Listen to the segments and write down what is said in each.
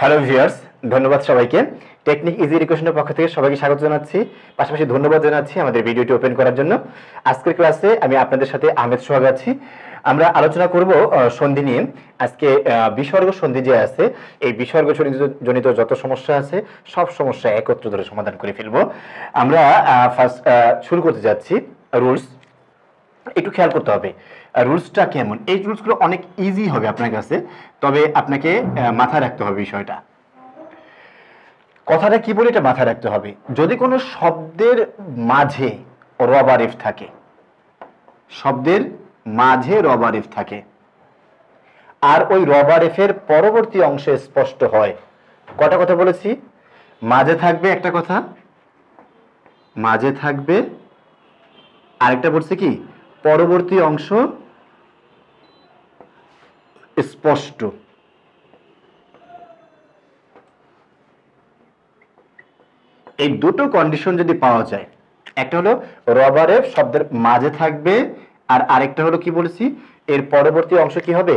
hello viewers ধন্যবাদ সবাইকে technique easy রিকোয়েশনের পক্ষ থেকে সবাইকে স্বাগত জানাচ্ছি পাশাপাশি ধন্যবাদ জানাচ্ছি আমাদের ভিডিওটি ওপেন করার জন্য আজকের ক্লাসে আমি আপনাদের সাথে আহমেদ সোহাগ আছি আমরা আলোচনা করব সন্ধি নিয়ে আজকে বিসর্গ সন্ধি যে আছে এই বিসর্গ জনিত যত সমস্যা আছে সব সমস্যা একত্র ধরে সমাধান করে ফেলব আমরা ফার্স্ট শুরু করতে যাচ্ছি রুলস একটু খেয়াল করতে হবে রুলসটা কেমন এই রুলসগুলো অনেক ইজি হবে আপনার কাছে তবে আপনাকে মাথায় রাখতে হবে বিষয়টা কথাটা কি বলে এটা মাথায় রাখতে হবে যদি কোনো শব্দের মাঝে রবারিফ থাকে শব্দের মাঝে রবারিফ থাকে আর ওই রবারিফের পরবর্তী অংশে স্পষ্ট হয় কটা কথা বলেছি মাঝে থাকবে একটা কথা মাঝে থাকবে আরেকটা বলছে কি পরবর্তী অংশ স্পষ্ট এই দুটো কন্ডিশন যদি পাওয়া যায় একটা হলো রবারের শব্দের মাঝে থাকবে আর আরেকটা হলো কি বলেছি এর পরবর্তী অংশ কি হবে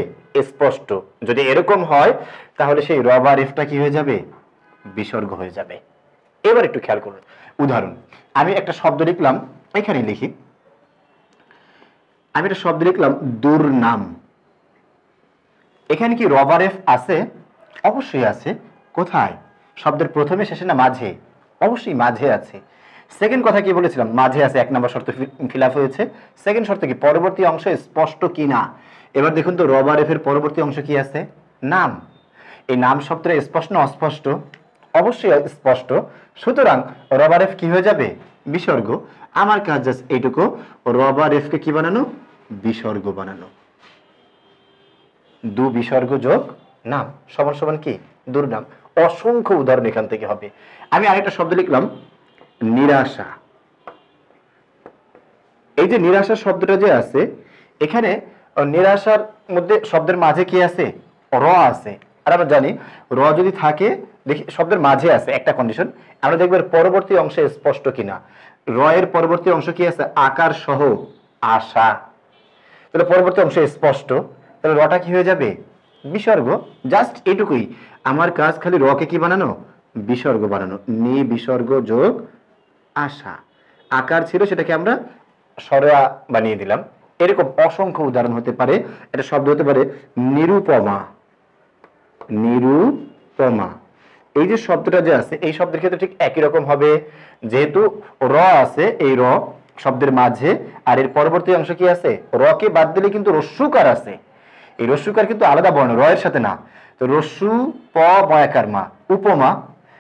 স্পষ্ট যদি এরকম হয় তাহলে সেই রবার এফটা কি হয়ে যাবে বিসর্গ হয়ে যাবে এবার একটু খেয়াল করুন উদাহরণ আমি একটা শব্দ লিখলাম এখানে লিখি আমি একটা শব্দ লিখলাম দুর্নাম এখানে কি রবার এফ আছে অবশ্যই আছে কোথায় শব্দের প্রথমে শেষে না মাঝে অবশ্যই মাঝে আছে সেকেন্ড কথা কি বলেছিলাম মাঝে আছে এক নম্বর শর্ত ফিল হয়েছে সেকেন্ড শর্ত কি পরবর্তী অংশ স্পষ্ট কি না এবার দেখুন তো রবার এফের পরবর্তী অংশ কি আছে নাম এই নাম শব্দটা স্পষ্ট না অস্পষ্ট অবশ্যই স্পষ্ট সুতরাং রবার এফ কি হয়ে যাবে বিসর্গ আমার কাজ জাস্ট এইটুকু রবার এফকে কি বানানো বিসর্গ বানানো দু বিসর্গ যোগ নাম সমান সমান কি দুর্নাম অসংখ্য উদাহরণ এখান থেকে হবে আমি আরেকটা শব্দ লিখলাম নিরাশা এই যে নিরাশা শব্দটা যে আছে এখানে নিরাশার মধ্যে শব্দের মাঝে কি আছে র আছে আর আমরা জানি র যদি থাকে দেখি শব্দের মাঝে আছে একটা কন্ডিশন আমরা দেখবো পরবর্তী অংশে স্পষ্ট কিনা রয়ের পরবর্তী অংশ কি আছে আকার সহ আশা তাহলে পরবর্তী অংশ স্পষ্ট তাহলে রটা কি হয়ে যাবে বিসর্গ জাস্ট এটুকুই আমার কাজ খালি রকে কি বানানো বিসর্গ বানানো নি বিসর্গ যোগ আশা আকার ছিল সেটাকে আমরা সরয়া বানিয়ে দিলাম এরকম অসংখ্য উদাহরণ হতে পারে এটা শব্দ হতে পারে নিরুপমা নিরুপমা এই যে শব্দটা যে আছে এই শব্দের ক্ষেত্রে ঠিক একই রকম হবে যেহেতু র আছে এই র শব্দের মাঝে আর এর পরবর্তী অংশ কি আছে রকে বাদ দিলে কিন্তু রস্যুকার আছে এই রস্যুকার কিন্তু আলাদা বর্ণ রয়ের সাথে না তো রস্যু প ময়াকার মা উপমা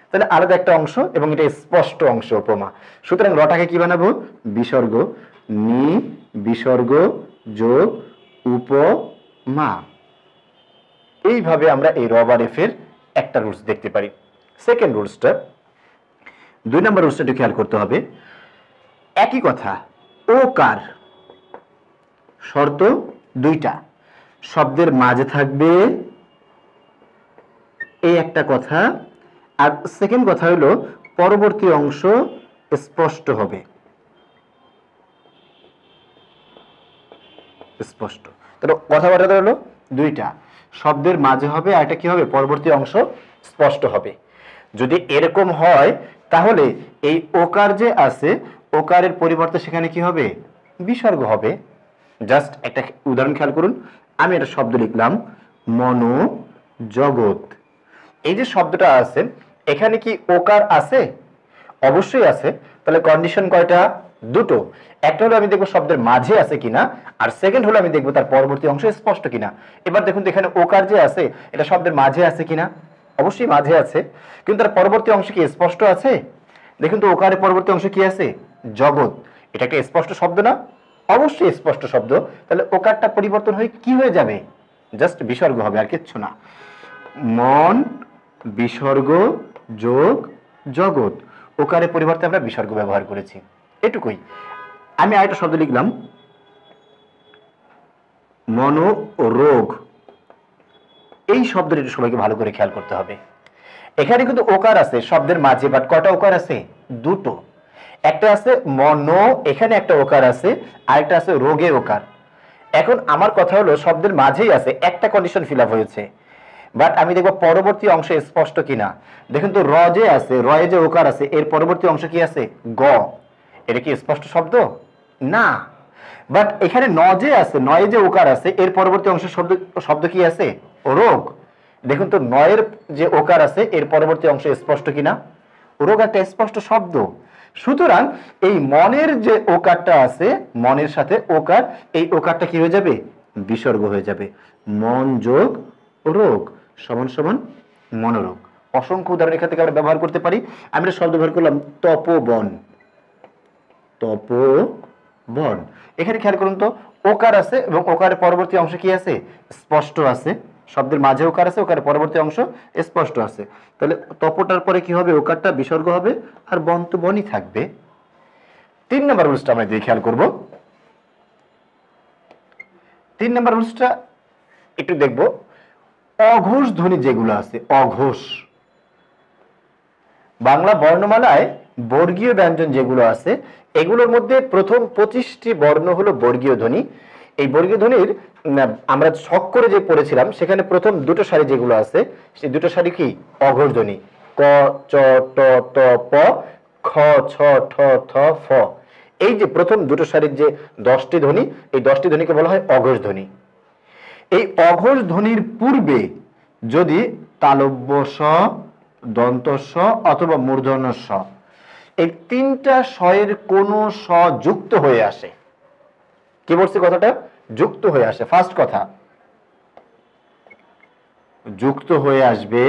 তাহলে আলাদা একটা অংশ এবং এটা স্পষ্ট অংশ উপমা সুতরাং রটাকে কি বানাবো বিসর্গ নি বিসর্গ যোগ উপমা এইভাবে আমরা এই রবার এফের একটা রুলস দেখতে পারি সেকেন্ড রুলসটা দুই নম্বর রুলসটা একটু খেয়াল করতে হবে একই কথা ও কার শর্ত দুইটা শব্দের মাঝে থাকবে এই একটা কথা আর সেকেন্ড কথা হলো পরবর্তী অংশ স্পষ্ট হবে স্পষ্ট তাহলে কথাবার্তা হলো দুইটা শব্দের মাঝে হবে আর এটা কি হবে পরবর্তী অংশ স্পষ্ট হবে যদি এরকম হয় তাহলে এই ওকার যে আছে ওকারের পরিবর্তে সেখানে কি হবে বিসর্গ হবে জাস্ট একটা উদাহরণ খেয়াল করুন আমি একটা শব্দ লিখলাম জগৎ এই যে শব্দটা আছে এখানে কি ওকার আছে অবশ্যই আছে তাহলে কন্ডিশন কয়টা দুটো একটা হলো আমি দেখবো শব্দের মাঝে আছে কিনা আর সেকেন্ড হলো আমি দেখবো তার পরবর্তী অংশ স্পষ্ট কিনা এবার দেখুন এখানে ওকার যে আছে এটা শব্দের মাঝে আছে কিনা অবশ্যই মাঝে আছে কিন্তু তার পরবর্তী অংশ কি স্পষ্ট আছে দেখুন তো ওকারের পরবর্তী অংশ কি আছে জগৎ এটা স্পষ্ট শব্দ না অবশ্যই স্পষ্ট শব্দ তাহলে ওকারটা পরিবর্তন হয়ে কি হয়ে যাবে জাস্ট বিসর্গ হবে আর কিচ্ছু না মন বিসর্গ যোগ জগৎ ওকারের পরিবর্তে আমরা বিসর্গ ব্যবহার করেছি এটুকুই আমি আরেকটা শব্দ লিখলাম মন রোগ এই শব্দটি একটু সবাইকে ভালো করে খেয়াল করতে হবে এখানে কিন্তু ওকার আছে শব্দের মাঝে বাট কটা ওকার আছে দুটো একটা আছে মন এখানে একটা ওকার আছে আরেকটা আছে রোগে ওকার এখন আমার কথা হলো শব্দের মাঝেই আছে একটা কন্ডিশন ফিল হয়েছে বাট আমি দেখবো পরবর্তী অংশ স্পষ্ট কিনা দেখুন তো র যে আছে র যে ওকার আছে এর পরবর্তী অংশ কি আছে গ এটা কি স্পষ্ট শব্দ না বাট এখানে ন যে আছে নয়ে যে ওকার আছে এর পরবর্তী অংশ শব্দ শব্দ কি আছে রোগ দেখুন তো নয়ের যে ওকার আছে এর পরবর্তী অংশ স্পষ্ট কিনা রোগ একটা স্পষ্ট শব্দ সুতরাং এই মনের যে ওকারটা আছে মনের সাথে ওকার এই ওকারটা কি হয়ে যাবে বিসর্গ হয়ে যাবে মন যোগ রোগ সমান সমান মনোরোগ অসংখ্য উদাহরণ এখান থেকে আমরা ব্যবহার করতে পারি আমি একটা শব্দ ব্যবহার করলাম তপবন তপবন এখানে খেয়াল করুন তো ওকার আছে এবং ওকারের পরবর্তী অংশ কি আছে স্পষ্ট আছে শব্দের মাঝে ওকার আছে ওকার পরবর্তী অংশ স্পষ্ট আছে তাহলে তপটার পরে কি হবে ওকারটা বিসর্গ হবে আর বন্ত বনই থাকবে তিন নম্বর রুলসটা আমরা দিয়ে খেয়াল করব তিন নম্বর রুলসটা একটু দেখব অঘোষ ধ্বনি যেগুলো আছে অঘোষ বাংলা বর্ণমালায় বর্গীয় ব্যঞ্জন যেগুলো আছে এগুলোর মধ্যে প্রথম পঁচিশটি বর্ণ হলো বর্গীয় ধ্বনি এই বর্গীয় ধ্বনির আমরা ছক করে যে পড়েছিলাম সেখানে প্রথম দুটো সারি যেগুলো আছে সেই দুটো সারি কি অঘর ধ্বনি ক চ ট ট প খ ছ ঠ থ ফ এই যে প্রথম দুটো সারির যে দশটি ধ্বনি এই দশটি ধ্বনিকে বলা হয় অঘোষ ধ্বনি এই অঘোষ ধ্বনির পূর্বে যদি তালব্য স দন্ত স অথবা মূর্ধন স এই তিনটা স্বয়ের কোনো স যুক্ত হয়ে আসে কি বলছি কথাটা যুক্ত হয়ে আসে ফার্স্ট কথা যুক্ত হয়ে আসবে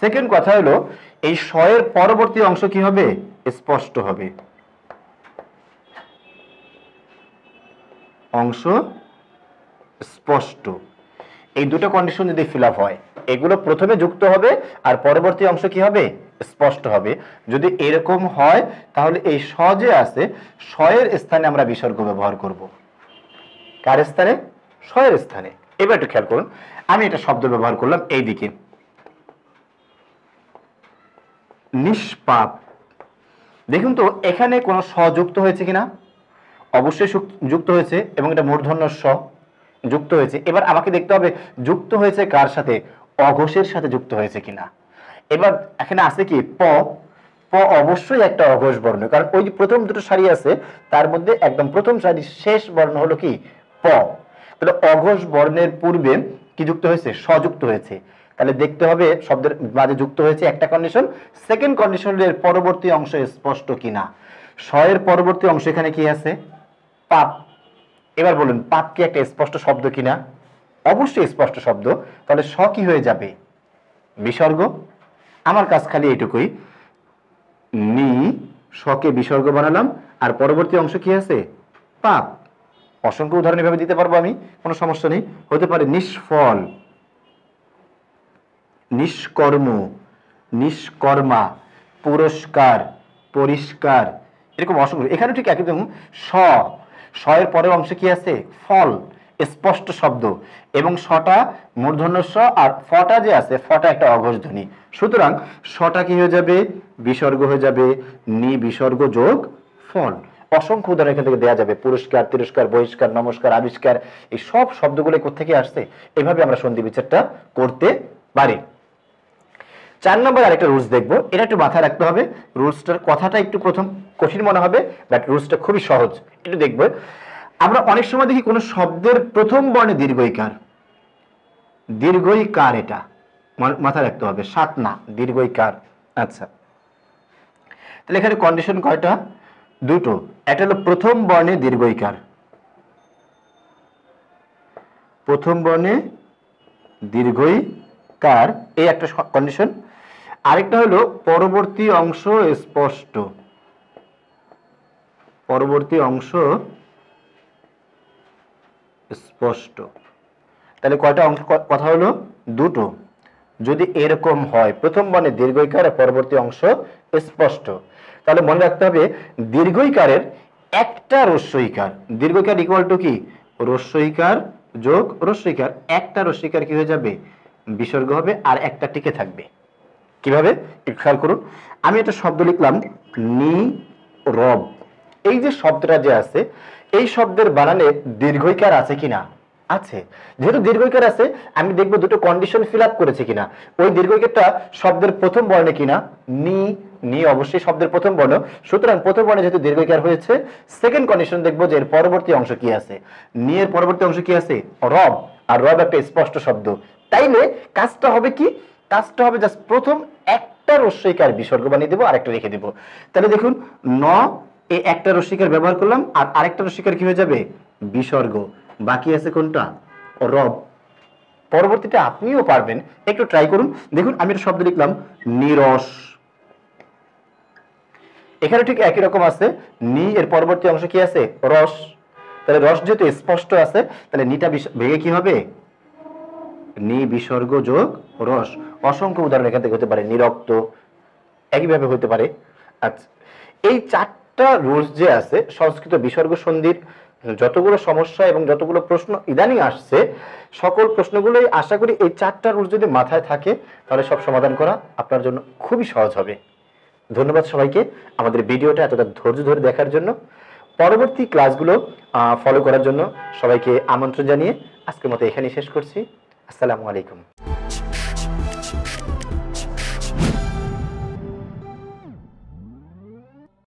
সেকেন্ড কথা হলো এই স্বয়ের পরবর্তী অংশ কি হবে স্পষ্ট হবে অংশ স্পষ্ট এই দুটো কন্ডিশন যদি ফিল হয় এগুলো প্রথমে যুক্ত হবে আর পরবর্তী অংশ কি হবে স্পষ্ট হবে যদি এরকম হয় তাহলে এই স যে আছে শয়ের স্থানে আমরা বিসর্গ ব্যবহার করব কার স্থানে শয়ের স্থানে এবার একটু খেয়াল করুন আমি এটা শব্দ ব্যবহার করলাম এই দিকে নিষ্পাপ দেখুন তো এখানে কোনো স যুক্ত হয়েছে কিনা অবশ্যই যুক্ত হয়েছে এবং এটা মূর্ধন্য স যুক্ত হয়েছে এবার আমাকে দেখতে হবে যুক্ত হয়েছে কার সাথে অঘোষের সাথে যুক্ত হয়েছে কিনা এবার এখানে আছে কি প প অবশ্যই একটা অঘোষ বর্ণ কারণ ওই যে প্রথম দুটো শাড়ি আছে তার মধ্যে একদম প্রথম শাড়ি শেষ বর্ণ হলো কি প তাহলে অঘোষ বর্ণের পূর্বে কি যুক্ত হয়েছে সযুক্ত হয়েছে তাহলে দেখতে হবে শব্দের মাঝে যুক্ত হয়েছে একটা কন্ডিশন সেকেন্ড কন্ডিশনের পরবর্তী অংশ স্পষ্ট কিনা স্বয়ের পরবর্তী অংশ এখানে কি আছে পাপ এবার বলুন পাপ কি একটা স্পষ্ট শব্দ কিনা অবশ্যই স্পষ্ট শব্দ তাহলে স কি হয়ে যাবে বিসর্গ আমার কাজ খালি এটুকুই নি শকে বিসর্গ বানালাম আর পরবর্তী অংশ কি আছে পাপ অসংখ্য উদাহরণ এভাবে দিতে পারবো আমি কোনো সমস্যা নেই হতে পারে নিষ্ফল নিষ্কর্ম নিষ্কর্মা পুরস্কার পরিষ্কার এরকম অসংখ্য এখানে ঠিক একদম স এর পরের অংশ কি আছে ফল স্পষ্ট শব্দ এবং সটা মূর্ধন্যস্ব আর ফটা যে আছে ফটা একটা অঘোষধ্বনি সুতরাং সটা কি হয়ে যাবে বিসর্গ হয়ে যাবে নি বিসর্গ যোগ ফল অসংখ্য উদাহরণ এখান থেকে দেওয়া যাবে পুরস্কার তিরস্কার বহিষ্কার নমস্কার আবিষ্কার এই সব শব্দগুলো কোথেকে আসছে এভাবে আমরা সন্ধি বিচারটা করতে পারি চার নম্বর আরেকটা রুলস দেখবো এটা একটু মাথায় রাখতে হবে রুলসটার কথাটা একটু প্রথম কঠিন মনে হবে বাট রুলসটা খুবই সহজ একটু দেখবো আমরা অনেক সময় দেখি কোনো শব্দের প্রথম বর্ণে দীর্ঘইকার দীর্ঘইকার এটা মাথা রাখতে হবে সাত না দীর্ঘইকার আচ্ছা তাহলে এখানে কন্ডিশন কয়টা দুটো একটা হলো প্রথম বর্ণে দীর্ঘইকার প্রথম বর্ণে দীর্ঘই কার এই একটা কন্ডিশন আরেকটা হলো পরবর্তী অংশ স্পষ্ট পরবর্তী অংশ স্পষ্ট তাহলে কয়টা অঙ্ক কথা হলো দুটো যদি এরকম হয় প্রথম বর্ণে দীর্ঘইকার পরবর্তী অংশ স্পষ্ট তাহলে মনে রাখতে হবে দীর্ঘইকারের একটা রস্যইকার দীর্ঘইকার ইকুয়াল টু কি রস্যইকার যোগ রস্যইকার একটা রস্যইকার কি হয়ে যাবে বিসর্গ হবে আর একটা টিকে থাকবে কিভাবে খেয়াল করুন আমি একটা শব্দ লিখলাম নি রব এই যে শব্দটা যে আছে এই শব্দের বানানে দীর্ঘইকার আছে কিনা আছে যেহেতু দীর্ঘইকার আছে আমি দেখব দুটো কন্ডিশন ফিল আপ করেছে কিনা ওই দীর্ঘইকারটা শব্দের প্রথম বর্ণে কিনা নি নি অবশ্যই শব্দের প্রথম বর্ণ সুতরাং প্রথম বর্ণে যেহেতু দীর্ঘইকার হয়েছে সেকেন্ড কন্ডিশন দেখব যে এর পরবর্তী অংশ কি আছে নি এর পরবর্তী অংশ কি আছে রব আর রব একটা স্পষ্ট শব্দ তাইলে কাজটা হবে কি কাজটা হবে জাস্ট প্রথম একটা রস্যইকার বিসর্গ বানিয়ে দেবো আর একটা রেখে দেবো তাহলে দেখুন ন এই একটা রসিকার ব্যবহার করলাম আর আরেকটা রসিকার কি হয়ে যাবে বিসর্গ বাকি আছে কোনটা রব পরবর্তীতে আপনিও পারবেন একটু ট্রাই করুন দেখুন আমি একটা শব্দ লিখলাম নিরস এখানে ঠিক একই রকম আছে নি এর পরবর্তী অংশ কি আছে রস তাহলে রস যেহেতু স্পষ্ট আছে তাহলে নিটা ভেঙে কি হবে নি বিসর্গ যোগ রস অসংখ্য উদাহরণ এখান থেকে হতে পারে নিরক্ত একইভাবে হতে পারে আচ্ছা এই চারটি একটা রুলস যে আছে সংস্কৃত বিসর্গ সন্ধির যতগুলো সমস্যা এবং যতগুলো প্রশ্ন ইদানিং আসছে সকল প্রশ্নগুলোই আশা করি এই চারটা রুলস যদি মাথায় থাকে তাহলে সব সমাধান করা আপনার জন্য খুবই সহজ হবে ধন্যবাদ সবাইকে আমাদের ভিডিওটা এতটা ধৈর্য ধরে দেখার জন্য পরবর্তী ক্লাসগুলো ফলো করার জন্য সবাইকে আমন্ত্রণ জানিয়ে আজকের মতো এখানেই শেষ করছি আসসালামু আলাইকুম